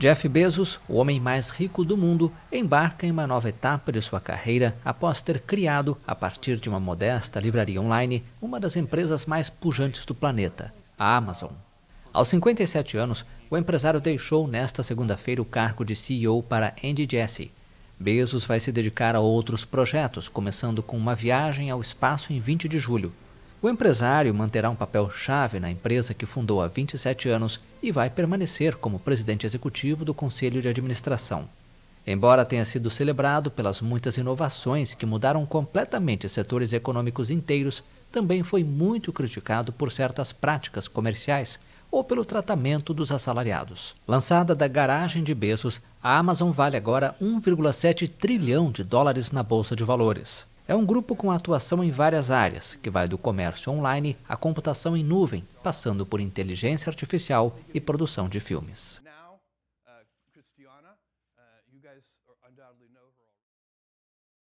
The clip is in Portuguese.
Jeff Bezos, o homem mais rico do mundo, embarca em uma nova etapa de sua carreira após ter criado, a partir de uma modesta livraria online, uma das empresas mais pujantes do planeta, a Amazon. Aos 57 anos, o empresário deixou nesta segunda-feira o cargo de CEO para Andy Jassy. Bezos vai se dedicar a outros projetos, começando com uma viagem ao espaço em 20 de julho. O empresário manterá um papel chave na empresa que fundou há 27 anos e vai permanecer como presidente executivo do Conselho de Administração. Embora tenha sido celebrado pelas muitas inovações que mudaram completamente setores econômicos inteiros, também foi muito criticado por certas práticas comerciais ou pelo tratamento dos assalariados. Lançada da garagem de Bezos, a Amazon vale agora 1,7 trilhão de dólares na bolsa de valores. É um grupo com atuação em várias áreas, que vai do comércio online à computação em nuvem, passando por inteligência artificial e produção de filmes. Uh,